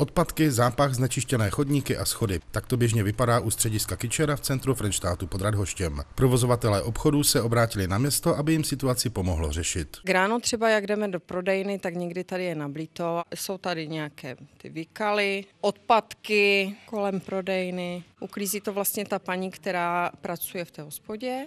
Odpadky, zápach, znečištěné chodníky a schody. Tak to běžně vypadá u střediska Kyčera v centru Frenštátu pod Radhoštěm. Provozovatelé obchodů se obrátili na město, aby jim situaci pomohlo řešit. Gráno třeba, jak jdeme do prodejny, tak někdy tady je nablito. Jsou tady nějaké ty vykaly, odpadky kolem prodejny. Uklízí to vlastně ta paní, která pracuje v té hospodě,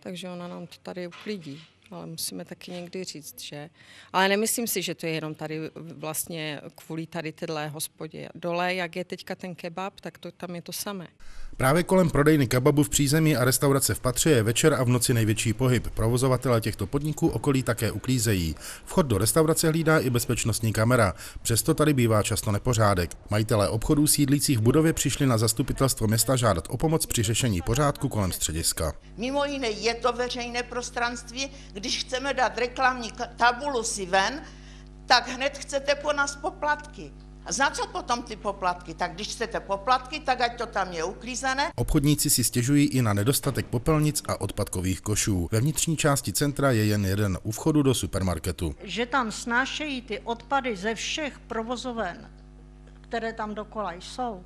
takže ona nám to tady uklidí ale musíme taky někdy říct, že... Ale nemyslím si, že to je jenom tady vlastně kvůli tady tyhle hospodě. Dole, jak je teďka ten kebab, tak to, tam je to samé. Právě kolem prodejny kebabu v přízemí a restaurace v Patře je večer a v noci největší pohyb. Provozovatele těchto podniků okolí také uklízejí. Vchod do restaurace hlídá i bezpečnostní kamera. Přesto tady bývá často nepořádek. Majitelé obchodů sídlících v budově přišli na zastupitelstvo města žádat o pomoc při řešení pořádku kolem střediska. Mimo jiné je to veřejné prostranství, když chceme dát reklamní tabulu si ven, tak hned chcete po nás poplatky. A za co potom ty poplatky? Tak když chcete poplatky, tak ať to tam je uklízené. Obchodníci si stěžují i na nedostatek popelnic a odpadkových košů. Ve vnitřní části centra je jen jeden u vchodu do supermarketu. Že tam snášejí ty odpady ze všech provozoven, které tam dokola jsou,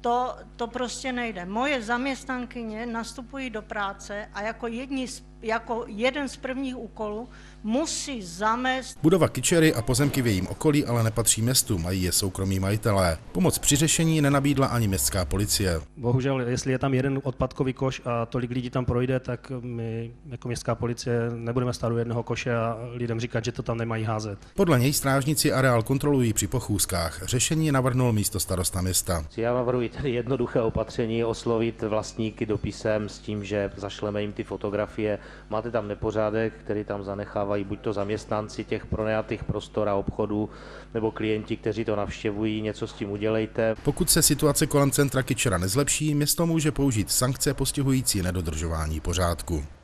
to, to prostě nejde. Moje zaměstnankyně nastupují do práce a jako jedni z jako jeden z prvních úkolů musí zamést. Budova Kyčery a pozemky v jejím okolí ale nepatří městu, mají je soukromí majitelé. Pomoc při řešení nenabídla ani městská policie. Bohužel, jestli je tam jeden odpadkový koš a tolik lidí tam projde, tak my jako městská policie nebudeme stát u jednoho koše a lidem říkat, že to tam nemají házet. Podle něj strážníci areál kontrolují při pochůzkách. Řešení navrhnul místo starosta města. Já navrhuji tady jednoduché opatření oslovit vlastníky dopisem s tím, že zašleme jim ty fotografie máte tam nepořádek, který tam zanechávají buď to zaměstnanci těch pronajatých prostor a obchodů, nebo klienti, kteří to navštěvují, něco s tím udělejte. Pokud se situace kolem centra Kyčera nezlepší, město může použít sankce postihující nedodržování pořádku.